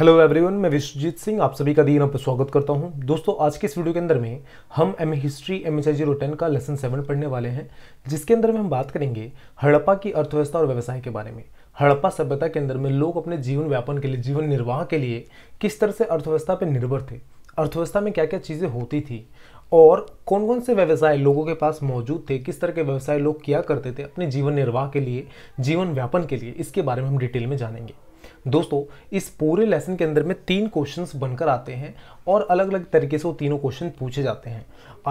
hello everyone मैं विश्वजीत सिंह आप सभी का दिन आप स्वागत करता हूं दोस्तों आज के इस वीडियो के अंदर में हम M history M H zero ten का लेसन सेवन पढ़ने वाले हैं जिसके अंदर में हम बात करेंगे हड़प्पा की अर्थव्यवस्था और व्यवसाय के बारे में हड़प्पा सभ्यता के अंदर में लोग अपने जीवन व्यापन के लिए जीवन निर्वाह के लिए किस तरह से अर्थव्यवस्था पर निर्भर थे अर्थव्यवस्था में क्या क्या चीज़ें होती थी और कौन कौन से व्यवसाय लोगों के पास मौजूद थे किस तरह के व्यवसाय लोग किया करते थे अपने जीवन निर्वाह के लिए जीवन व्यापन के लिए इसके बारे में हम डिटेल में जानेंगे दोस्तों इस पूरे लेसन के अंदर में तीन क्वेश्चन बनकर आते हैं और अलग अलग तरीके से वो तीनों क्वेश्चन पूछे जाते हैं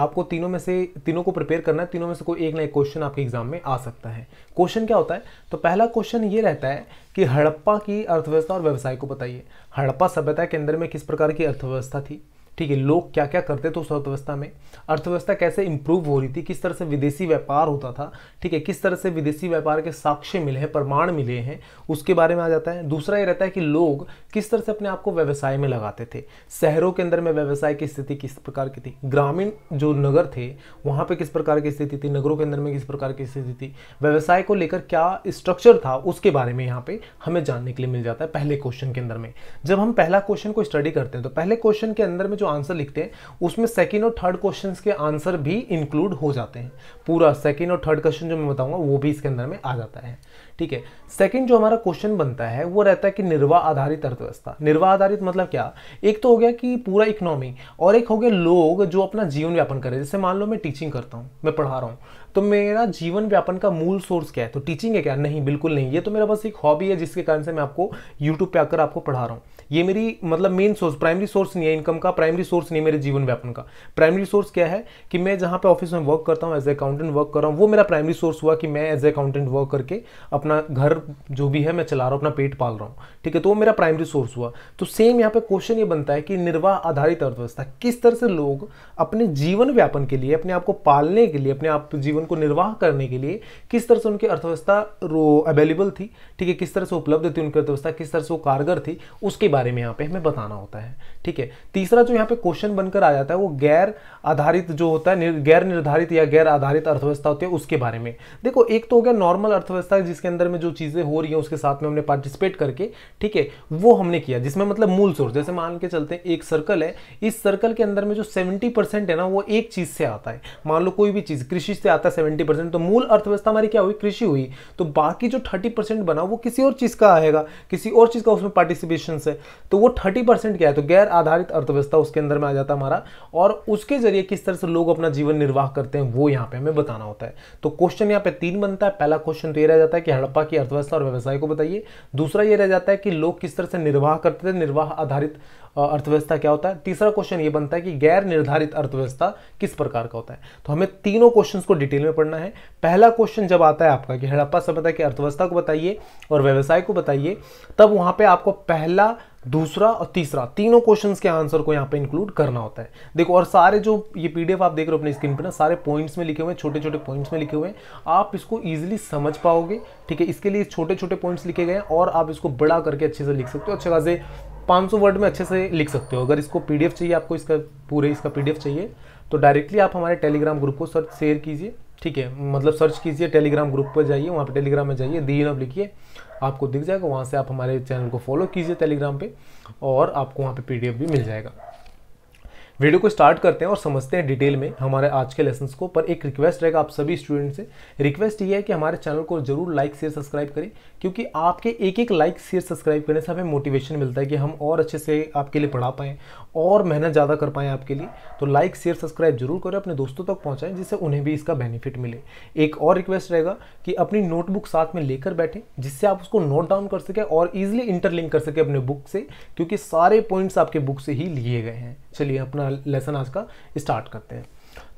आपको तीनों में से तीनों को प्रिपेयर करना है तीनों में से कोई एक ना एक क्वेश्चन आपके एग्जाम में आ सकता है क्वेश्चन क्या होता है तो पहला क्वेश्चन ये रहता है कि हड़प्पा की अर्थव्यवस्था और व्यवसाय को बताइए हड़प्पा सभ्यता के अंदर में किस प्रकार की अर्थव्यवस्था थी ठीक है लोग क्या क्या करते थे उस अर्थव्यवस्था में अर्थव्यवस्था कैसे इंप्रूव हो रही थी किस तरह से विदेशी व्यापार होता था ठीक है किस तरह से विदेशी व्यापार के साक्ष्य मिले हैं प्रमाण मिले हैं उसके बारे में आ जाता है दूसरा ये रहता है कि लोग किस तरह से अपने आप को व्यवसाय में लगाते थे शहरों के अंदर में व्यवसाय की स्थिति किस प्रकार की थी ग्रामीण जो नगर थे वहाँ पर किस प्रकार की स्थिति थी नगरों के अंदर में किस प्रकार की स्थिति थी व्यवसाय को लेकर क्या स्ट्रक्चर था उसके बारे में यहाँ पर हमें जानने के लिए मिल जाता है पहले क्वेश्चन के अंदर में जब हम पहला क्वेश्चन को स्टडी करते हैं तो पहले क्वेश्चन के अंदर में जो आंसर लिखते हैं उसमें सेकेंड और थर्ड क्वेश्चन के आंसर भी इंक्लूड हो जाते हैं पूरा सेकेंड और थर्ड क्वेश्चन जो मैं बताऊंगा वो भी इसके अंदर में आ जाता है ठीक है सेकेंड जो हमारा क्वेश्चन बनता है वो रहता है कि निर्वाह आधारित अर्थव्यवस्था निर्वाह आधारित मतलब क्या एक तो हो गया कि पूरा इकोनॉमी और एक हो गया लोग जो अपना जीवन व्यापन करें जैसे मान लो मैं टीचिंग करता हूँ मैं पढ़ा रहा हूँ तो मेरा जीवन व्यापन का मूल सोर्स क्या है तो टीचिंग है क्या नहीं बिल्कुल नहीं ये तो मेरा बस एक हॉबी है जिसके कारण से मैं आपको यूट्यूब पे आकर आपको पढ़ा रहा हूँ ये मेरी मतलब मेन सोर्स प्राइमरी सोर्स नहीं है इनकम का प्राइमरी सोर्स नहीं है मेरे जीवन व्यापन का प्राइमरी सोर्स क्या है कि मैं जहाँ पे ऑफिस में वर्क करता हूँ एज ए अकाउंटेंट वर्क कर रहा हूँ वो मेरा प्राइमरी सोर्स हुआ कि मैं एज ए अकाउंटेंट वर्क करके अपना घर जो भी है मैं चला रहा हूँ अपना पेट पाल रहा हूँ ठीक है तो वो मेरा प्राइमरी सोर्स हुआ तो सेम यहाँ पे क्वेश्चन ये बनता है कि निर्वाह आधारित अर्थव्यवस्था किस तरह से लोग अपने जीवन व्यापन के लिए अपने आप को पालने के लिए अपने आप जीवन को निर्वाह करने के लिए किस तरह से उनकी अर्थव्यवस्था अवेलेबल थी ठीक है किस तरह से उपलब्ध थी उनकी अर्थव्यवस्था किस तरह से वो कारगर थी उसके बारे बारे में यहाँ पे हमें बताना होता है ठीक है तीसरा जो यहाँ पे क्वेश्चन बनकर आ जाता है वो गैर आधारित जो होता है निर, गैर निर्धारित या गैर आधारित अर्थव्यवस्था होती है उसके बारे में देखो एक तो हो गया नॉर्मल अर्थव्यवस्था जिसके अंदर में जो चीज़ें हो रही हैं उसके साथ में हमने पार्टिसिपेट करके ठीक है वो हमने किया जिसमें मतलब मूल सोर्स जैसे मान के चलते हैं एक सर्कल है इस सर्कल के अंदर में जो सेवेंटी है ना वो एक चीज़ से आता है मान लो कोई भी चीज़ कृषि से आता है सेवेंटी तो मूल अर्थव्यवस्था हमारी क्या हुई कृषि हुई तो बाकी जो थर्टी बना वो किसी और चीज़ का आएगा किसी और चीज़ का उसमें पार्टिसिपेशन है तो वो थर्टी परसेंट क्या है तो गैर आधारित अर्थव्यवस्था उसके अंदर में आ जाता है हमारा और उसके जरिए किस तरह से लोग अपना जीवन निर्वाह करते हैं वो यहाँ पे हमें बताना होता है तो क्वेश्चन यहाँ पे तीन बनता है पहला क्वेश्चन तो ये रह जाता है कि हड़प्पा की अर्थव्यवस्था और व्यवसाय को बताइए दूसरा ये रह जाता है कि लोग किस तरह से निर्वाह करते थे निर्वाह आधारित अर्थव्यवस्था क्या होता है तीसरा क्वेश्चन ये बनता है कि गैर निर्धारित अर्थव्यवस्था किस प्रकार का होता है तो हमें तीनों क्वेश्चन को डिटेल में पढ़ना है पहला क्वेश्चन जब आता है आपका कि हड़प्पा सभ्यता की अर्थव्यवस्था को बताइए और व्यवसाय को बताइए तब वहां पर आपको पहला दूसरा और तीसरा तीनों क्वेश्चंस के आंसर को यहाँ पे इंक्लूड करना होता है देखो और सारे जो ये पीडीएफ आप देख रहे हो अपनी स्क्रीन पे ना सारे पॉइंट्स में लिखे हुए हैं छोटे छोटे पॉइंट्स में लिखे हुए हैं आप इसको इजीली समझ पाओगे ठीक है इसके लिए छोटे छोटे पॉइंट्स लिखे गए हैं और आप इसको बड़ा करके अच्छे से लिख सकते हो अच्छे खासे 500 वर्ड में अच्छे से लिख सकते हो अगर इसको पीडीएफ चाहिए आपको इसका पूरे इसका पीडीएफ चाहिए तो डायरेक्टली आप हमारे टेलीग्राम ग्रुप को सर्च शेयर कीजिए ठीक है मतलब सर्च कीजिए टेलीग्राम ग्रुप पर जाइए वहाँ पर टेलीग्राम में जाइए दीन अब लिखिए आपको दिख जाएगा वहाँ से आप हमारे चैनल को फॉलो कीजिए टेलीग्राम पे और आपको वहाँ पे पीडीएफ भी मिल जाएगा वीडियो को स्टार्ट करते हैं और समझते हैं डिटेल में हमारे आज के लेसन को पर एक रिक्वेस्ट रहेगा आप सभी स्टूडेंट से रिक्वेस्ट ये है कि हमारे चैनल को जरूर लाइक शेयर सब्सक्राइब करें क्योंकि आपके एक एक लाइक शेयर सब्सक्राइब करने से हमें मोटिवेशन मिलता है कि हम और अच्छे से आपके लिए पढ़ा पाएँ और मेहनत ज़्यादा कर पाएँ आपके लिए तो लाइक शेयर सब्सक्राइब जरूर करें अपने दोस्तों तक पहुँचाएँ जिससे उन्हें भी इसका बेनिफिट मिले एक और रिक्वेस्ट रहेगा कि अपनी नोटबुक साथ में लेकर बैठें जिससे आप उसको नोट डाउन कर सकें और ईजिली इंटरलिंक कर सकें अपने बुक से क्योंकि सारे पॉइंट्स आपके बुक से ही लिए गए हैं चलिए अपना लेसन आज का स्टार्ट करते हैं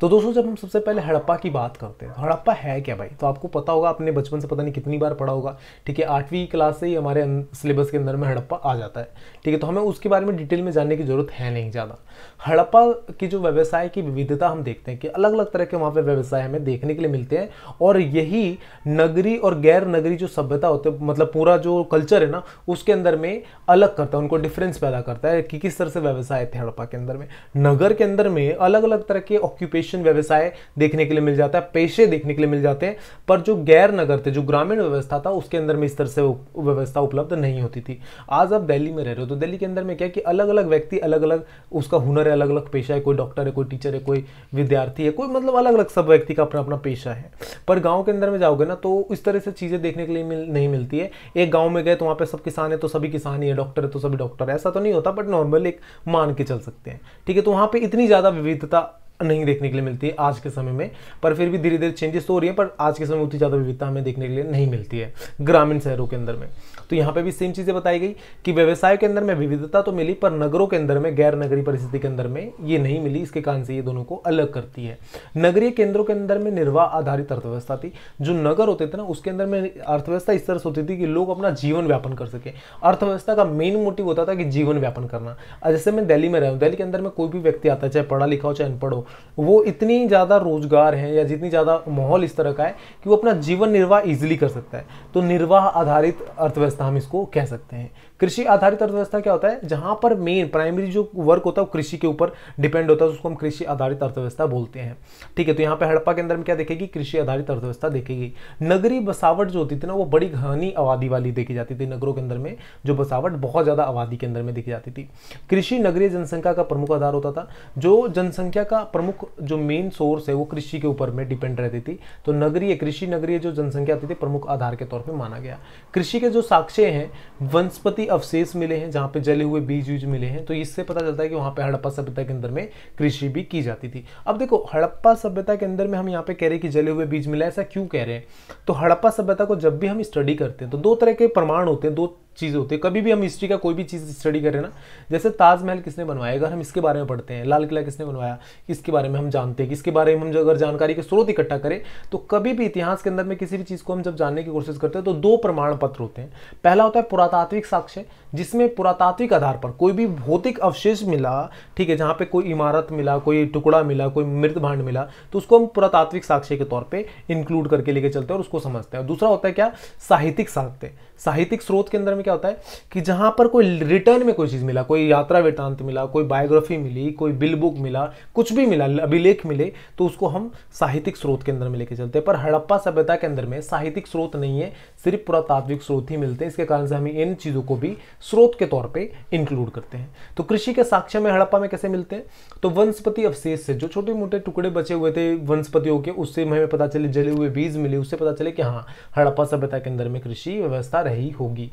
तो दोस्तों जब हम सबसे पहले हड़प्पा की बात करते हैं तो हड़प्पा है क्या भाई तो आपको पता होगा आपने बचपन से पता नहीं कितनी बार पढ़ा होगा ठीक है आठवीं क्लास से ही हमारे सिलेबस अं-, के अंदर में हड़प्पा आ जाता है ठीक है तो हमें उसके बारे में डिटेल में जानने की ज़रूरत है नहीं ज़्यादा हड़प्पा की जो व्यवसाय की विविधता हम देखते हैं कि अलग अलग तरह के वहाँ पर व्यवसाय हमें देखने के लिए मिलते हैं और यही नगरी और गैर नगरी जो सभ्यता होते मतलब पूरा जो कल्चर है ना उसके अंदर में अलग करता है उनको डिफरेंस पैदा करता है कि किस तरह से व्यवसाय थे हड़प्पा के अंदर में नगर के अंदर में अलग अलग तरह के ऑक्यूपेशन व्यवसाय देखने के लिए मिल जाता है पेशे देखने के लिए मिल जाते हैं पर जो गैर नगर थे जो ग्रामीण व्यवस्था था उसके अंदर में इस तरह से व्यवस्था उपलब्ध नहीं होती थी आज आप दिल्ली में रह रहे हो तो दिल्ली के अंदर में क्या कि अलग अलग व्यक्ति अलग अलग उसका हुनर है अलग अलग पेशा है कोई डॉक्टर है कोई टीचर है कोई विद्यार्थी है कोई मतलब अलग अलग सब व्यक्ति का अपना अपना पेशा है पर गाँव के अंदर में जाओगे ना तो इस तरह से चीज़ें देखने के लिए नहीं मिलती है एक गाँव में गए तो वहाँ पर सब किसान है तो सभी किसान ही है डॉक्टर है तो सभी डॉक्टर है ऐसा तो नहीं होता बट नॉर्मल एक मान के चल सकते हैं ठीक है तो वहाँ पर इतनी ज़्यादा विविधता नहीं देखने के लिए मिलती है आज के समय में पर फिर भी धीरे धीरे चेंजेस तो हो रही है पर आज के समय उतनी ज़्यादा विविधता हमें देखने के लिए नहीं मिलती है ग्रामीण शहरों के अंदर में तो यहाँ पे भी सेम चीज़ें बताई गई कि व्यवसाय के अंदर में विविधता तो मिली पर नगरों के अंदर में गैर नगरीय परिस्थिति के अंदर में ये नहीं मिली इसके कारण से ये दोनों को अलग करती है नगरीय केंद्रों के अंदर में निर्वाह आधारित अर्थव्यवस्था थी जो नगर होते थे ना उसके अंदर में अर्थव्यवस्था इस तरह से होती थी कि लोग अपना जीवन व्यापन कर सके अर्थव्यवस्था का मेन मोटिव होता था कि जीवन व्यापन करना जैसे मैं दिल्ली में रहा हूँ दिल्ली के अंदर में कोई भी व्यक्ति आता है चाहे पढ़ा लिखा हो चाहे अनपढ़ हो वो इतनी ज़्यादा रोजगार है या जितनी ज़्यादा माहौल इस तरह का है कि वो अपना जीवन निर्वाह ईजिली कर सकता है तो निर्वाह आधारित अर्थव्यवस्था व्यवस्था हम इसको कह सकते हैं कृषि आधारित अर्थव्यवस्था क्या होता है जहां पर मेन प्राइमरी जो वर्क होता है वो कृषि के ऊपर डिपेंड होता है उसको हम कृषि आधारित अर्थव्यवस्था बोलते हैं ठीक है तो यहाँ पे हड़प्पा के अंदर में क्या देखेगी कृषि आधारित अर्थव्यवस्था देखेगी नगरी बसावट जो होती थी ना वो बड़ी घनी आबादी वाली देखी जाती थी नगरों के अंदर में जो बसावट बहुत ज़्यादा आबादी के अंदर में देखी जाती थी कृषि नगरीय जनसंख्या का प्रमुख आधार होता था जो जनसंख्या का प्रमुख जो मेन सोर्स है वो कृषि के ऊपर में डिपेंड रहती थी तो नगरीय कृषि नगरीय जो जनसंख्या आती थी प्रमुख आधार के तौर पर माना गया कृषि के जो साक्ष्य हैं वनस्पति अवशेष मिले हैं जहाँ पे जले हुए बीज वीज मिले हैं तो इससे पता चलता है कि वहाँ पे हड़प्पा सभ्यता के अंदर में कृषि भी की जाती थी अब देखो हड़प्पा सभ्यता के अंदर में हम यहाँ पे कह रहे हैं कि जले हुए बीज मिला ऐसा क्यों कह रहे हैं तो हड़प्पा सभ्यता को जब भी हम स्टडी करते हैं तो दो तरह के प्रमाण होते हैं दो चीज़ें होती है कभी भी हम हिस्ट्री का कोई भी चीज़ स्टडी करें ना जैसे ताजमहल किसने बनवाया अगर हम इसके बारे में पढ़ते हैं लाल किला किसने बनवाया किसके बारे में हम जानते हैं इसके बारे में हम अगर जानकारी के स्रोत इकट्ठा करें तो कभी भी इतिहास के अंदर में किसी भी चीज़ को हम जब जानने की कोशिश करते हैं तो दो प्रमाण पत्र होते हैं पहला होता है पुरातात्विक साक्ष्य जिसमें पुरातात्विक आधार पर कोई भी भौतिक अवशेष मिला ठीक है जहाँ पे कोई इमारत मिला कोई टुकड़ा मिला कोई मृत भांड मिला तो उसको हम पुरातात्विक साक्ष्य के तौर पे इंक्लूड करके लेके चलते हैं और उसको समझते हैं दूसरा होता है क्या साहित्यिक साहित्य साहित्यिक स्रोत के अंदर में क्या होता है कि जहाँ पर कोई रिटर्न में कोई चीज़ मिला कोई यात्रा वृतांत मिला कोई बायोग्राफी मिली कोई बिल बुक मिला कुछ भी मिला अभिलेख मिले तो उसको हम साहित्यिक स्रोत के अंदर में लेके चलते हैं पर हड़प्पा सभ्यता के अंदर में साहित्यिक स्रोत नहीं है सिर्फ पुरातात्विक स्रोत ही मिलते हैं इसके कारण से हमें इन चीज़ों को भी स्रोत के तौर पे इंक्लूड करते हैं तो कृषि के साक्ष्य में हड़प्पा में कैसे मिलते हैं तो वनस्पति अवशेष से जो छोटे मोटे टुकड़े बचे हुए थे वनस्पतियों के उससे हमें पता चले जले हुए बीज मिले उससे पता चले कि हाँ हड़प्पा सभ्यता के अंदर में कृषि व्यवस्था रही होगी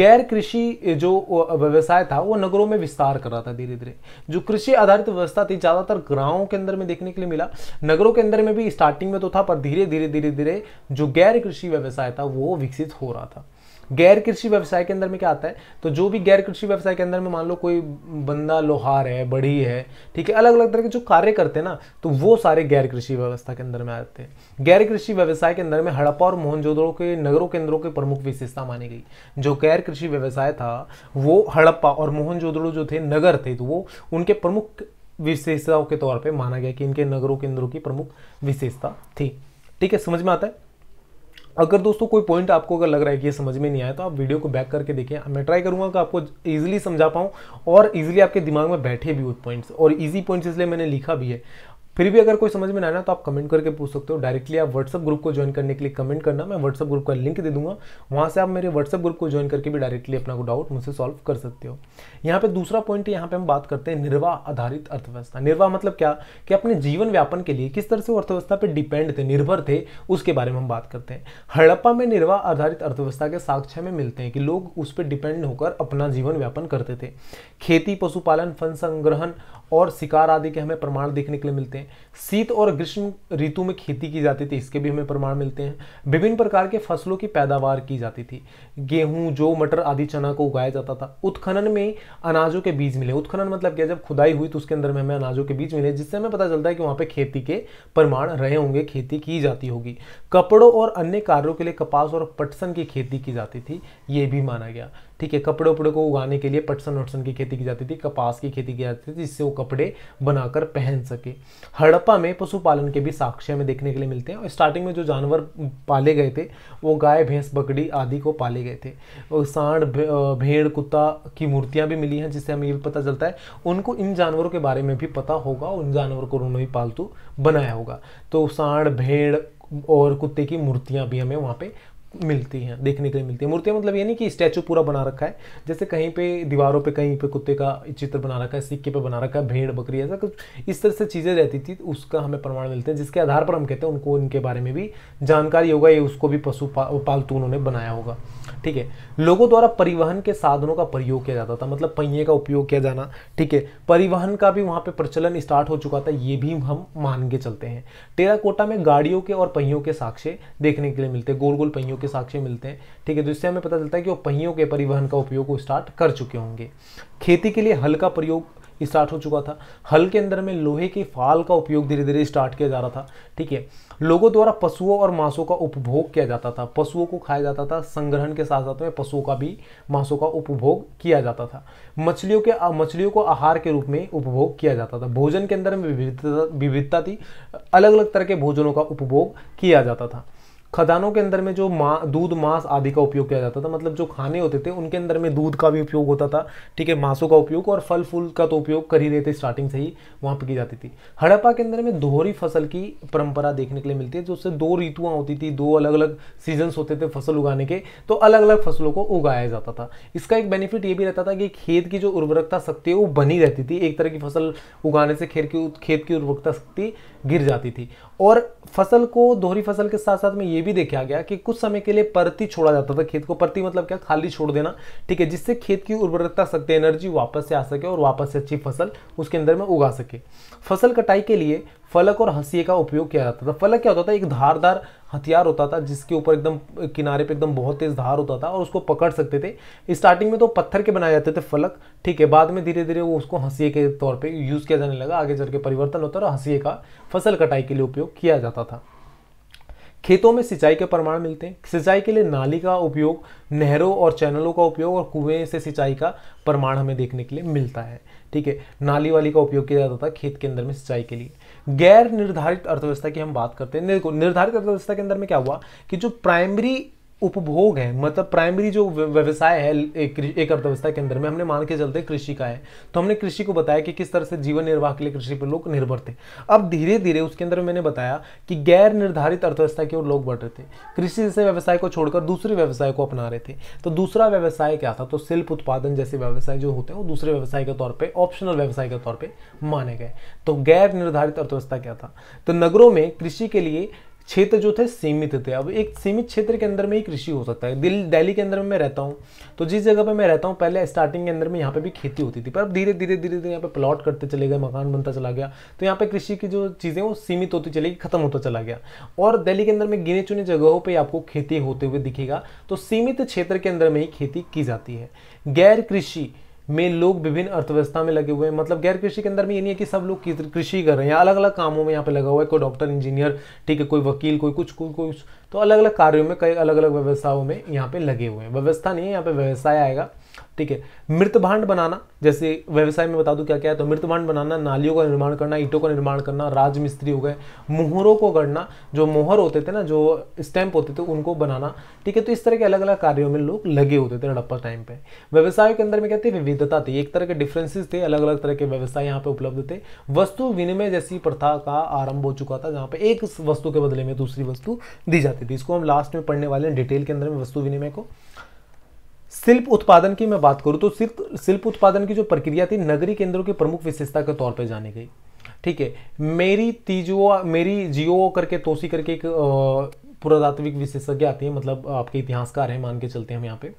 गैर कृषि जो व्यवसाय था वो नगरों में विस्तार कर रहा था धीरे धीरे जो कृषि आधारित व्यवस्था थी ज़्यादातर गाँवों के अंदर में देखने के लिए मिला नगरों के अंदर में भी स्टार्टिंग में तो था पर धीरे धीरे धीरे धीरे जो गैर कृषि व्यवसाय था वो विकसित हो रहा था गैर कृषि व्यवसाय के अंदर में क्या आता है तो जो भी गैर कृषि व्यवसाय के अंदर में मान लो कोई बंदा लोहार है बड़ी है ठीक है अलग अलग तरह के जो कार्य करते हैं ना तो वो सारे गैर कृषि व्यवस्था के अंदर में आते हैं गैर कृषि व्यवसाय के अंदर में हड़प्पा और मोहनजोदड़ो के नगरों केंद्रों की के प्रमुख विशेषता मानी गई जो गैर कृषि व्यवसाय था वो हड़प्पा और मोहनजोदड़ो जो थे नगर थे तो वो उनके प्रमुख विशेषताओं के तौर पर माना गया कि इनके नगरों केंद्रों की प्रमुख विशेषता थी ठीक है समझ में आता है अगर दोस्तों कोई पॉइंट आपको अगर लग रहा है कि ये समझ में नहीं आया तो आप वीडियो को बैक करके देखें मैं ट्राई करूंगा कि आपको इजीली समझा पाऊँ और इजीली आपके दिमाग में बैठे भी वो पॉइंट्स और इजी पॉइंट्स इसलिए मैंने लिखा भी है फिर भी अगर कोई समझ में आना तो आप कमेंट करके पूछ सकते हो डायरेक्टली आप व्हाट्सअप ग्रुप को ज्वाइन करने के लिए कमेंट करना मैं व्हाट्सअप ग्रुप का लिंक दे दूंगा वहाँ से आप मेरे व्हाट्सअप ग्रुप को ज्वाइन करके भी डायरेक्टली अपना डाउट मुझसे सॉल्व कर सकते हो यहाँ पे दूसरा पॉइंट यहाँ पे हम बात करते हैं निर्वाह आधारित अर्थव्यवस्था निर्वाह मतलब क्या कि अपने जीवन व्यापन के लिए किस तरह से अर्थव्यवस्था पर डिपेंड थे निर्भर थे उसके बारे में हम बात करते हैं हड़प्पा में निर्वाह आधारित अर्थव्यवस्था के साक्ष्य में मिलते हैं कि लोग उस पर डिपेंड होकर अपना जीवन व्यापन करते थे खेती पशुपालन फल संग्रहण और शिकार आदि के हमें प्रमाण देखने के लिए मिलते हैं शीत और ग्रीष्म ऋतु में खेती की जाती थी इसके भी हमें प्रमाण मिलते हैं विभिन्न प्रकार के फसलों की पैदावार की जाती थी गेहूं जो मटर आदि चना को उगाया जाता था उत्खनन में अनाजों के बीज मिले उत्खनन मतलब क्या जब खुदाई हुई तो उसके अंदर में हमें अनाजों के बीज मिले जिससे हमें पता चलता है कि वहाँ पर खेती के प्रमाण रहे होंगे खेती की जाती होगी कपड़ों और अन्य कार्यों के लिए कपास और पटसन की खेती की जाती थी ये भी माना गया ठीक है कपड़े उपड़े को उगाने के लिए पटसन वटसन की खेती की जाती थी कपास की खेती की जाती थी जिससे वो कपड़े बनाकर पहन सके हड़प हड़प्पा में पशुपालन के भी साक्ष्य में देखने के लिए मिलते हैं और स्टार्टिंग में जो जानवर पाले गए थे वो गाय भैंस बकरी आदि को पाले गए थे और सांड भेड़ कुत्ता की मूर्तियाँ भी मिली हैं जिससे हमें ये भी पता चलता है उनको इन जानवरों के बारे में भी पता होगा उन जानवरों को उन्होंने पालतू बनाया होगा तो सांड भेड़ और कुत्ते की मूर्तियाँ भी हमें वहाँ पे मिलती हैं देखने के लिए मिलती है मूर्तियाँ मतलब ये नहीं कि स्टैचू पूरा बना रखा है जैसे कहीं पे दीवारों पे कहीं पे कुत्ते का चित्र बना रखा है सिक्के पे बना रखा है भेड़ बकरी ऐसा कुछ इस तरह से चीज़ें रहती थी तो उसका हमें प्रमाण मिलते हैं जिसके आधार पर हम कहते हैं उनको उनके बारे में भी जानकारी होगा ये उसको भी पशु पा, पालतू उन्होंने बनाया होगा ठीक है लोगों द्वारा परिवहन के साधनों का प्रयोग किया जाता था मतलब पहिए का उपयोग किया जाना ठीक है परिवहन का भी वहाँ पर प्रचलन स्टार्ट हो चुका था ये भी हम मान के चलते हैं टेराकोटा में गाड़ियों के और पहियों के साक्ष्य देखने के लिए मिलते गोल गोल पहियों के के साक्ष्य मिलते हैं ठीक है तो इससे हमें पता चलता है कि वो पहियों के परिवहन का उपयोग वो स्टार्ट कर चुके होंगे खेती के लिए हल का प्रयोग स्टार्ट हो चुका था हल के अंदर में लोहे की फाल का उपयोग धीरे धीरे स्टार्ट किया जा रहा था ठीक है लोगों द्वारा पशुओं और मांसों का उपभोग किया जाता था पशुओं को खाया जाता था संग्रहण के साथ साथ में पशुओं का भी मांसों का उपभोग किया जाता था मछलियों के मछलियों को आहार के रूप में उपभोग किया जाता था भोजन के अंदर में विविधता विविधता थी अलग अलग तरह के भोजनों का उपभोग किया जाता था खदानों के अंदर में जो मा, दूध मांस आदि का उपयोग किया जाता था मतलब जो खाने होते थे उनके अंदर में दूध का भी उपयोग होता था ठीक है मांसों का उपयोग और फल फूल का तो उपयोग कर ही रहे थे स्टार्टिंग से ही वहाँ पर की जाती थी हड़प्पा के अंदर में दोहरी फसल की परंपरा देखने के लिए मिलती है जो उससे दो ऋतुएँ होती थी दो अलग अलग सीजन्स होते थे फसल उगाने के तो अलग अलग फसलों को उगाया जाता था इसका एक बेनिफिट ये भी रहता था कि खेत की जो उर्वरकता शक्ति है वो बनी रहती थी एक तरह की फसल उगाने से खेत की खेत की उर्वरकता शक्ति गिर जाती थी और फसल को दोहरी फसल के साथ साथ में ये भी देखा गया कि कुछ समय के लिए परती छोड़ा जाता था खेत को परती मतलब क्या खाली छोड़ देना ठीक है जिससे खेत की उर्वरता शक्ति एनर्जी वापस से आ सके और वापस से अच्छी फसल उसके अंदर में उगा सके फसल कटाई के लिए फलक और हंसिए का उपयोग किया जाता था फलक क्या होता था एक धारदार हथियार होता था जिसके ऊपर एकदम किनारे पे एकदम बहुत तेज धार होता था और उसको पकड़ सकते थे स्टार्टिंग में तो पत्थर के बनाए जाते थे फलक ठीक है बाद में धीरे धीरे वो उसको हंसिए के तौर पर यूज़ किया जाने लगा आगे चल के परिवर्तन होता और हंसिए का फसल कटाई के लिए उपयोग किया जाता था खेतों में सिंचाई के प्रमाण मिलते हैं सिंचाई के लिए नाली का उपयोग नहरों और चैनलों का उपयोग और कुएं से सिंचाई का प्रमाण हमें देखने के लिए मिलता है ठीक है नाली वाली का उपयोग किया जाता था खेत के अंदर में सिंचाई के लिए गैर निर्धारित अर्थव्यवस्था की हम बात करते हैं निर्धारित अर्थव्यवस्था के अंदर में क्या हुआ कि जो प्राइमरी उपभोग है मतलब प्राइमरी जो व्यवसाय है एक अर्थव्यवस्था के अंदर में हमने मान के चलते कृषि का है तो हमने कृषि को बताया कि किस तरह से जीवन निर्वाह के लिए कृषि पर लोग निर्भर थे अब धीरे धीरे उसके अंदर मैंने बताया कि गैर निर्धारित अर्थव्यवस्था की ओर लोग बढ़ रहे थे कृषि जैसे व्यवसाय को छोड़कर दूसरे व्यवसाय को अपना रहे थे तो दूसरा व्यवसाय क्या था तो शिल्प उत्पादन जैसे व्यवसाय जो होते हैं वो दूसरे व्यवसाय के तौर पर ऑप्शनल व्यवसाय के तौर पर माने गए तो गैर निर्धारित अर्थव्यवस्था क्या था तो नगरों में कृषि के लिए क्षेत्र जो थे सीमित थे अब एक सीमित क्षेत्र के अंदर में ही कृषि हो सकता है दिल दिल्ली के अंदर में मैं रहता हूँ तो जिस जगह पे मैं रहता हूँ पहले स्टार्टिंग के अंदर में यहाँ पे भी खेती होती थी पर अब धीरे धीरे धीरे धीरे यहाँ पे प्लॉट करते चले गए मकान बनता चला गया तो यहाँ पे कृषि की जो चीज़ें वो सीमित होती चली गई खत्म होता चला गया और दिल्ली के अंदर में गिने चुने जगहों पर आपको खेती होते हुए दिखेगा तो सीमित क्षेत्र के अंदर में ही खेती की जाती है गैर कृषि में लोग विभिन्न अर्थव्यवस्था में लगे हुए हैं मतलब गैर कृषि के अंदर में ये नहीं है कि सब लोग कृषि कर रहे हैं अलग अलग कामों में यहाँ पे लगा हुआ है कोई डॉक्टर इंजीनियर ठीक है कोई वकील कोई कुछ कोई कुछ तो अलग अलग कार्यों में कई अलग अलग व्यवस्थाओं में यहाँ पे लगे हुए हैं व्यवस्था नहीं है यहाँ पे व्यवसाय आएगा ठीक है मृत भांड बनाना जैसे व्यवसाय में बता दूं क्या क्या है तो मृत भांड बनाना नालियों का निर्माण करना ईटों का निर्माण करना राजमिस्त्री हो गए मोहरों को गढ़ना जो मोहर होते थे ना जो स्टैंप होते थे उनको बनाना ठीक है तो इस तरह के अलग अलग कार्यों में लोग लगे होते थे हड़प्पा टाइम पे व्यवसाय के अंदर में कहते हैं विविधता थी एक तरह के डिफ्रेंसेज थे अलग अलग तरह के व्यवसाय यहाँ पे उपलब्ध थे वस्तु विनिमय जैसी प्रथा का आरंभ हो चुका था जहाँ पे एक वस्तु के बदले में दूसरी वस्तु दी जाती थी इसको हम लास्ट में पढ़ने वाले हैं डिटेल के अंदर में वस्तु विनिमय को शिल्प उत्पादन की मैं बात करूँ तो सिर्फ शिल्प उत्पादन की जो प्रक्रिया थी नगरी केंद्रों की प्रमुख विशेषता के तौर पर जानी गई ठीक है मेरी तीजुआ मेरी जियो करके तोसी करके एक पुरातात्विक विशेषज्ञ आती है मतलब आपके इतिहासकार हैं मान के चलते हैं हम यहाँ पे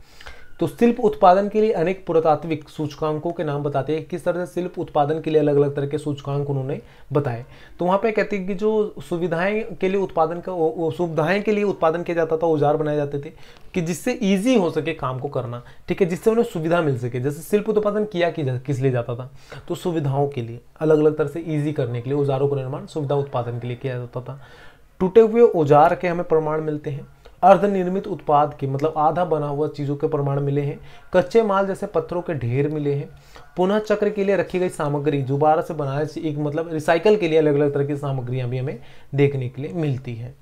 तो शिल्प उत्पादन के लिए अनेक पुरातात्विक सूचकांकों के नाम बताते हैं किस तरह से शिल्प उत्पादन के लिए अलग अलग तरह के सूचकांक उन्होंने बताए तो वहाँ पे कहते हैं कि जो सुविधाएं के लिए उत्पादन का सुविधाएं के लिए उत्पादन किया जाता था औजार बनाए जाते थे कि जिससे ईजी हो सके काम को करना ठीक है जिससे उन्हें सुविधा मिल सके जैसे शिल्प उत्पादन किया कि किस लिए जाता था तो सुविधाओं के लिए अलग अलग तरह से ईजी करने के लिए औजारों का निर्माण सुविधा उत्पादन के लिए किया जाता था टूटे हुए औजार के हमें प्रमाण मिलते हैं अर्धनिर्मित उत्पाद के मतलब आधा बना हुआ चीज़ों के प्रमाण मिले हैं कच्चे माल जैसे पत्थरों के ढेर मिले हैं पुनः चक्र के लिए रखी गई सामग्री दोबारा से बनाए एक मतलब रिसाइकल के लिए अलग अलग तरह की सामग्रियां भी हमें देखने के लिए मिलती हैं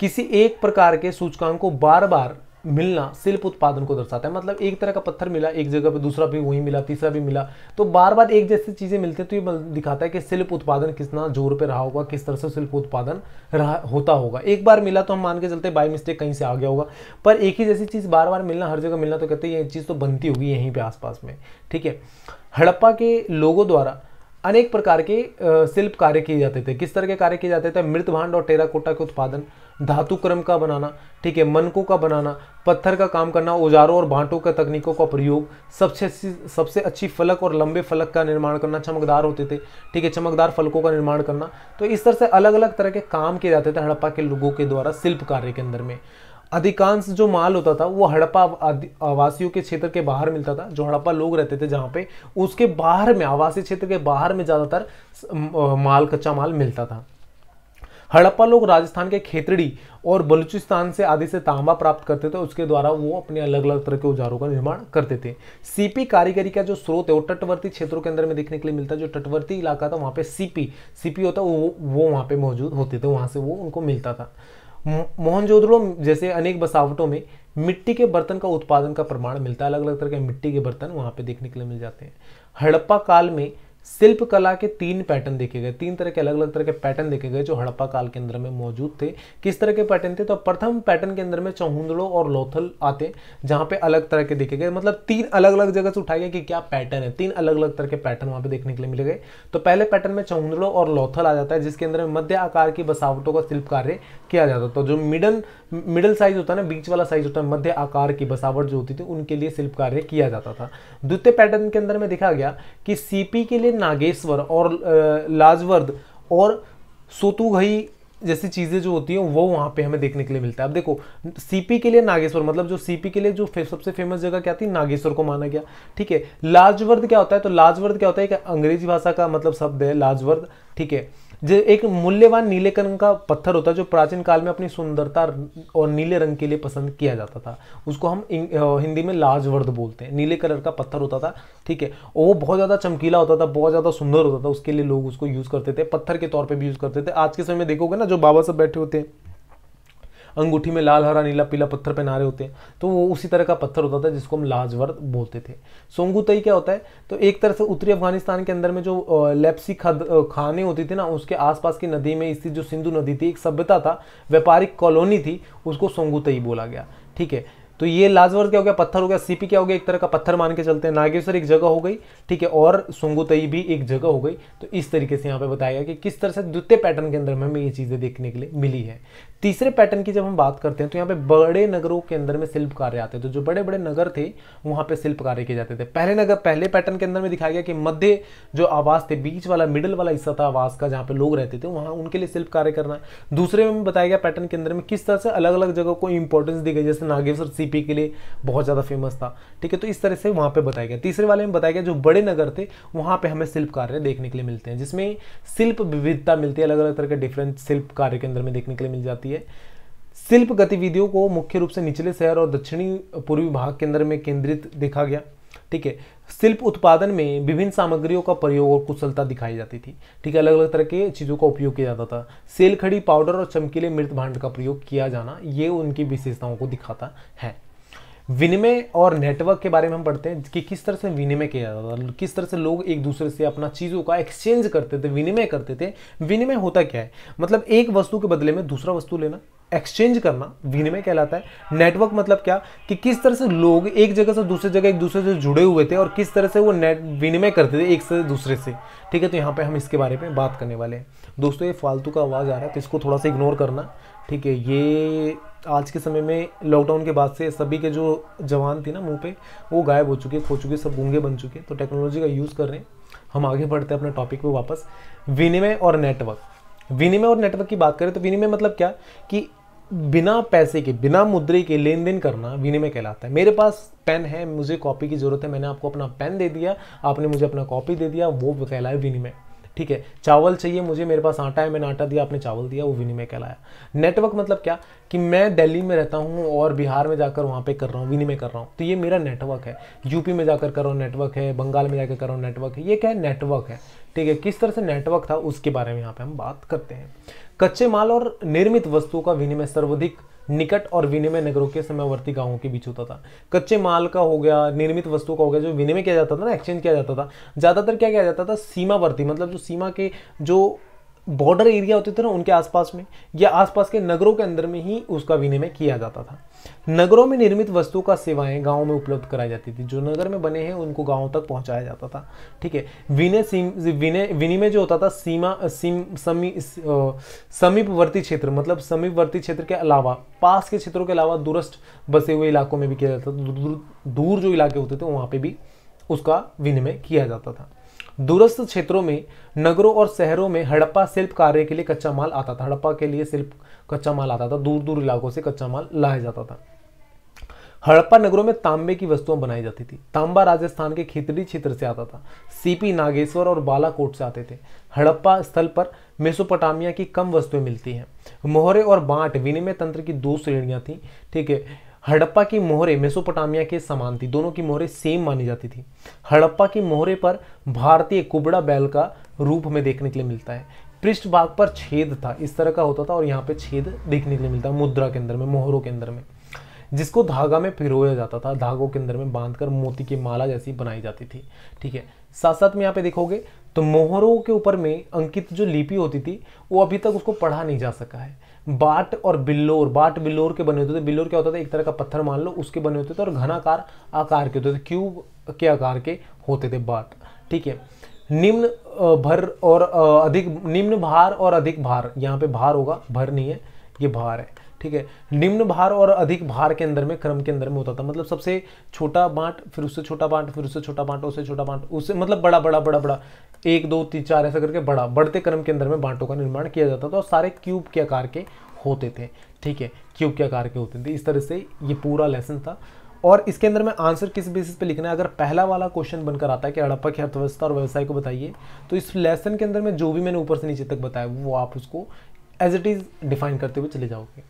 किसी एक प्रकार के सूचकांक को बार बार मिलना शिल्प उत्पादन को दर्शाता है मतलब एक तरह का पत्थर मिला एक जगह पे दूसरा भी वहीं मिला तीसरा भी मिला तो बार बार एक जैसी चीज़ें मिलती है तो ये दिखाता है कि शिल्प उत्पादन कितना जोर पे रहा होगा किस तरह से शिल्प उत्पादन रहा होता होगा एक बार मिला तो हम मान के चलते बाई मिस्टेक कहीं से आ गया होगा पर एक ही जैसी चीज़ बार बार मिलना हर जगह मिलना तो कहते हैं ये चीज़ तो बनती होगी यहीं पर आसपास में ठीक है हड़प्पा के लोगों द्वारा अनेक प्रकार के शिल्प कार्य किए जाते थे किस तरह के कार्य किए जाते थे मृत भांड और टेराकोटा के उत्पादन धातु क्रम का बनाना ठीक है मनकों का बनाना पत्थर का काम करना औजारों और भांटों का तकनीकों का प्रयोग सबसे सबसे अच्छी फलक और लंबे फलक का निर्माण करना चमकदार होते थे ठीक है चमकदार फलकों का निर्माण करना तो इस तरह से अलग अलग तरह के काम किए जाते थे हड़प्पा के लोगों के द्वारा शिल्प कार्य के अंदर में अधिकांश जो माल होता था वो हड़प्पा आवासियों के क्षेत्र के बाहर मिलता था जो हड़प्पा लोग रहते थे जहाँ पे उसके बाहर में आवासीय क्षेत्र के बाहर में ज़्यादातर माल कच्चा माल मिलता था हड़प्पा लोग राजस्थान के खेतड़ी और बलूचिस्तान से आदि से तांबा प्राप्त करते थे उसके द्वारा वो अपने अलग अलग तरह के औजारों का निर्माण करते थे सीपी कारीगरी का जो स्रोत है वो तटवर्ती क्षेत्रों के अंदर में देखने के लिए मिलता है जो तटवर्ती इलाका था वहाँ पे सीपी सीपी होता वो वो वहाँ पे मौजूद होते थे वहाँ से वो उनको मिलता था मोहनजोदड़ो जैसे अनेक बसावटों में मिट्टी के बर्तन का उत्पादन का प्रमाण मिलता है अलग अलग तरह के मिट्टी के बर्तन वहाँ पे देखने के लिए मिल जाते हैं हड़प्पा काल में शिल्प कला के तीन पैटर्न देखे गए तीन तरह के अलग अलग तरह के पैटर्न देखे गए जो हड़प्पा काल के अंदर में मौजूद थे किस तरह के पैटर्न थे तो प्रथम पैटर्न के अंदर में चौहुंदड़ो और लोथल आते जहां पे अलग तरह के देखे गए मतलब तीन अलग अलग जगह से उठाए गए कि क्या पैटर्न है तीन अलग अलग तरह के पैटर्न वहां पर देखने के लिए मिले गए तो पहले पैटर्न में चौहुंदड़ो और लोथल आ जाता है जिसके अंदर में मध्य आकार की बसावटों का शिल्प कार्य किया जाता तो जो मिडन मिडिल साइज होता है ना बीच वाला साइज होता है मध्य आकार की बसावट जो होती थी उनके लिए शिल्प कार्य किया जाता था द्वितीय पैटर्न के अंदर में देखा गया कि सीपी के लिए नागेश्वर और लाजवर्द और सोतुघई जैसी चीज़ें जो होती हैं वो वहाँ पे हमें देखने के लिए मिलता है अब देखो सीपी के लिए नागेश्वर मतलब जो सीपी के लिए जो सबसे फेमस जगह क्या थी नागेश्वर को माना गया ठीक है लाजवर्द क्या होता है तो लाजवर्द क्या होता है एक अंग्रेजी भाषा का मतलब शब्द है लाजवर्द ठीक है जो एक मूल्यवान नीले रंग का पत्थर होता जो प्राचीन काल में अपनी सुंदरता और नीले रंग के लिए पसंद किया जाता था उसको हम हिंदी में लाजवर्द बोलते हैं नीले कलर का पत्थर होता था ठीक है वो बहुत ज़्यादा चमकीला होता था बहुत ज़्यादा सुंदर होता था उसके लिए लोग उसको यूज़ करते थे पत्थर के तौर पर भी यूज़ करते थे आज के समय में देखोगे ना जो बाबा साहब बैठे होते हैं अंगूठी में लाल हरा नीला पीला पत्थर पहना रहे होते हैं तो वो उसी तरह का पत्थर होता था जिसको हम लाजवर्द बोलते थे सोंगुतई क्या होता है तो एक तरह से उत्तरी अफगानिस्तान के अंदर में जो लेप्सी खाने होती थी ना उसके आसपास की नदी में स्थित जो सिंधु नदी थी एक सभ्यता था व्यापारिक कॉलोनी थी उसको सोंगुतई बोला गया ठीक है तो ये लाजवर क्या हो गया पत्थर हो गया सीपी क्या हो गया एक तरह का पत्थर मान के चलते हैं नागेश्वर एक जगह हो गई ठीक है और सुंगुतई भी एक जगह हो गई तो इस तरीके से यहाँ पे बताया गया कि किस तरह से द्वितीय पैटर्न के अंदर में हमें ये चीज़ें देखने के लिए मिली है तीसरे पैटर्न की जब हम बात करते हैं तो यहाँ पे बड़े नगरों के अंदर में शिल्प कार्य आते हैं तो जो बड़े बड़े नगर थे वहाँ पे शिल्प कार्य किए जाते थे पहले नगर पहले पैटर्न के अंदर में दिखाया गया कि मध्य जो आवास थे बीच वाला मिडल वाला हिस्सा था आवास का जहाँ पे लोग रहते थे वहाँ उनके लिए शिल्प कार्य करना दूसरे में बताया गया पैटर्न के अंदर में किस तरह से अलग अलग जगह को इंपॉर्टेंस दी गई जैसे नागेश्वर सीपी के लिए बहुत ज़्यादा फेमस था ठीक है तो इस तरह से वहाँ पर बताया गया तीसरे वाले में बताया गया जो बड़े नगर थे वहाँ पर हमें शिल्प कार्य देखने के लिए मिलते हैं जिसमें शिल्प विविधता मिलती है अलग अलग तरह के डिफरेंट शिल्प कार्य के अंदर में देखने के लिए मिल जाती है जाती है शिल्प गतिविधियों को मुख्य रूप से निचले शहर और दक्षिणी पूर्वी भाग के अंदर में केंद्रित देखा गया ठीक है शिल्प उत्पादन में विभिन्न सामग्रियों का प्रयोग और कुशलता दिखाई जाती थी ठीक है अलग अलग तरह के चीज़ों का उपयोग किया जाता था सेल खड़ी पाउडर और चमकीले मृत भांड का प्रयोग किया जाना ये उनकी विशेषताओं को दिखाता है विनिमय और नेटवर्क के बारे में हम पढ़ते हैं कि किस तरह से विनिमय किया जाता था किस तरह से लोग एक दूसरे से अपना चीज़ों का एक्सचेंज करते थे विनिमय करते थे विनिमय होता क्या है मतलब एक वस्तु के बदले में दूसरा वस्तु लेना एक्सचेंज करना विनिमय कहलाता है नेटवर्क मतलब क्या कि किस तरह से लोग एक जगह से दूसरे जगह एक दूसरे से जुड़े हुए थे और किस तरह से वो नेट विनिमय करते थे एक से दूसरे से ठीक है तो यहाँ पे हम इसके बारे में बात करने वाले हैं दोस्तों ये फालतू का आवाज़ आ रहा है तो इसको थोड़ा सा इग्नोर करना ठीक है ये आज के समय में लॉकडाउन के बाद से सभी के जो जवान थे ना मुंह पे वो गायब हो चुके खो चुके सब गूंगे बन चुके तो टेक्नोलॉजी का यूज़ कर रहे हैं हम आगे बढ़ते हैं अपने टॉपिक पे वापस विनिमय और नेटवर्क विनिमय और नेटवर्क की बात करें तो विनिमय मतलब क्या कि बिना पैसे के बिना मुद्रे के लेन देन करना विनिमय कहलाता है मेरे पास पेन है मुझे कॉपी की ज़रूरत है मैंने आपको अपना पेन दे दिया आपने मुझे अपना कॉपी दे दिया वो है विनिमय ठीक है चावल चाहिए मुझे मेरे पास आटा है मैंने आटा दिया आपने चावल दिया वो विनिमय कहलाया नेटवर्क मतलब क्या कि मैं दिल्ली में रहता हूँ और बिहार में जाकर वहाँ पे कर रहा हूँ विनिमय कर रहा हूँ तो ये मेरा नेटवर्क है यूपी में जाकर कर रहा हूँ नेटवर्क है बंगाल में जाकर कर रहा हूँ नेटवर्क है ये क्या है नेटवर्क है ठीक है किस तरह से नेटवर्क था उसके बारे में यहाँ पे हम बात करते हैं कच्चे माल और निर्मित वस्तुओं का विनिमय सर्वाधिक निकट और विनिमय नगरों के समयवर्ती गांवों के बीच होता था कच्चे माल का हो गया निर्मित वस्तुओं का हो गया जो विनिमय किया जाता था ना एक्सचेंज किया जाता था ज़्यादातर क्या किया जाता था सीमावर्ती मतलब जो सीमा के जो बॉर्डर एरिया होते थे ना उनके आसपास में या आसपास के नगरों के अंदर में ही उसका विनिमय किया जाता था नगरों में निर्मित वस्तुओं का सेवाएं गांव में उपलब्ध कराई जाती थी जो नगर में बने हैं उनको गांव तक पहुंचाया जाता था ठीक है विनय विनय विनिमय जो होता था सीमा सीम समी समीपवर्ती क्षेत्र मतलब समीपवर्ती क्षेत्र के अलावा पास के क्षेत्रों के अलावा दूरस्थ बसे हुए इलाकों में भी किया जाता था दूर जो इलाके होते थे वहाँ पर भी उसका विनिमय किया जाता था दूरस्थ क्षेत्रों में नगरों और शहरों में हड़प्पा शिल्प कार्य के लिए कच्चा माल आता था हड़प्पा के लिए शिल्प कच्चा माल आता था दूर दूर इलाकों से कच्चा माल लाया जाता था हड़प्पा नगरों में तांबे की वस्तुएं बनाई जाती थी तांबा राजस्थान के खेतरी क्षेत्र से आता था सीपी नागेश्वर और बालाकोट से आते थे हड़प्पा स्थल पर मेसोपोटामिया की कम वस्तुएं मिलती हैं मोहरे और बांट विनिमय तंत्र की दो श्रेणियां थी ठीक है हड़प्पा की मोहरे मेसोपोटामिया के समान थी दोनों की मोहरे सेम मानी जाती थी हड़प्पा की मोहरे पर भारतीय कुबड़ा बैल का रूप हमें देखने के लिए मिलता है पृष्ठ भाग पर छेद था इस तरह का होता था और यहाँ पे छेद देखने के लिए मिलता है मुद्रा के अंदर में मोहरों के अंदर में जिसको धागा में पिरोया जाता था धागों के अंदर में बांधकर मोती की माला जैसी बनाई जाती थी ठीक है साथ साथ में यहाँ पे देखोगे तो मोहरों के ऊपर में अंकित जो लिपि होती थी वो अभी तक उसको पढ़ा नहीं जा सका है बाट और बिल्लोर बाट बिल्लोर के बने होते थे बिल्लोर क्या होता था एक तरह का पत्थर मान लो उसके बने होते थे और घनाकार आकार के होते थे क्यूब के आकार के होते थे बाट ठीक है निम्न भर और अधिक निम्न भार और अधिक भार यहाँ पे भार होगा भर नहीं है ये भार है ठीक है निम्न भार और अधिक भार के अंदर में क्रम के अंदर में होता था मतलब सबसे छोटा बांट फिर उससे छोटा बांट फिर उससे छोटा बांट उससे छोटा बांट उससे मतलब बड़ा बड़ा बड़ा बड़ा एक दो तीन चार ऐसा करके बड़ा बढ़ते क्रम के अंदर में बांटों का निर्माण किया जाता था और सारे क्यूब के आकार के होते थे ठीक है क्यूब के आकार के होते थे इस तरह से ये पूरा लेसन था और इसके अंदर में आंसर किस बेसिस पे लिखना है अगर पहला वाला क्वेश्चन बनकर आता है कि हड़प्पा की अर्थव्यवस्था और व्यवसाय को बताइए तो इस लेसन के अंदर में जो भी मैंने ऊपर से नीचे तक बताया वो आप उसको एज इट इज़ डिफाइन करते हुए चले जाओगे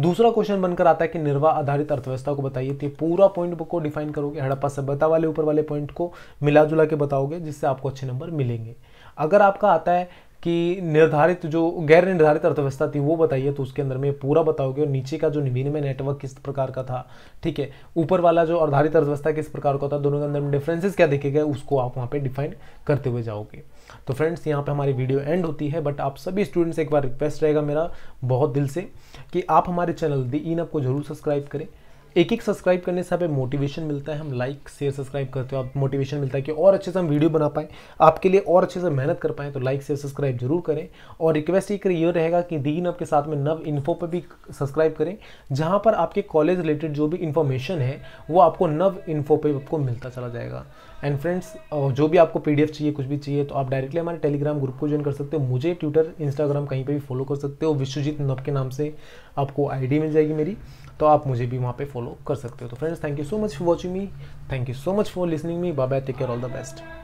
दूसरा क्वेश्चन बनकर आता है कि निर्वाह आधारित अर्थव्यवस्था को बताइए तो पूरा पॉइंट को डिफाइन करोगे हड़प्पा सभ्यता वाले ऊपर वाले पॉइंट को मिला जुला के बताओगे जिससे आपको अच्छे नंबर मिलेंगे अगर आपका आता है कि निर्धारित जो गैर निर्धारित अर्थव्यवस्था थी वो बताइए तो उसके अंदर में पूरा बताओगे और नीचे का जो विनिमय नेटवर्क किस प्रकार का था ठीक है ऊपर वाला जो आधारित अर्थव्यवस्था किस प्रकार का था दोनों के अंदर में डिफरेंसेस क्या देखे गए उसको आप वहाँ पर डिफाइन करते हुए जाओगे तो फ्रेंड्स यहाँ पे हमारी वीडियो एंड होती है बट आप सभी स्टूडेंट्स एक बार रिक्वेस्ट रहेगा मेरा बहुत दिल से कि आप हमारे चैनल दी इन को जरूर सब्सक्राइब करें एक एक सब्सक्राइब करने से हमें मोटिवेशन मिलता है हम लाइक शेयर सब्सक्राइब करते हो आप मोटिवेशन मिलता है कि और अच्छे से हम वीडियो बना पाएँ आपके लिए और अच्छे से मेहनत कर पाएँ तो लाइक शेयर सब्सक्राइब जरूर करें और रिक्वेस्ट एक ये रहेगा कि दी नव के साथ में नव इन्फो पर भी सब्सक्राइब करें जहाँ पर आपके कॉलेज रिलेटेड जो भी इन्फॉर्मेशन है वो आपको नव इन्फो पर आपको मिलता चला जाएगा एंड फ्रेंड्स जो भी आपको पी चाहिए कुछ भी चाहिए तो आप डायरेक्टली हमारे टेलीग्राम ग्रुप को ज्वाइन कर सकते हो मुझे ट्विटर इंस्टाग्राम कहीं पर भी फॉलो कर सकते हो विश्वजीत नब के नाम से आपको आई मिल जाएगी मेरी तो आप मुझे भी वहाँ पे फॉलो कर सकते हो तो friends thank you so much for watching me thank you so much for listening me bye bye take care all the best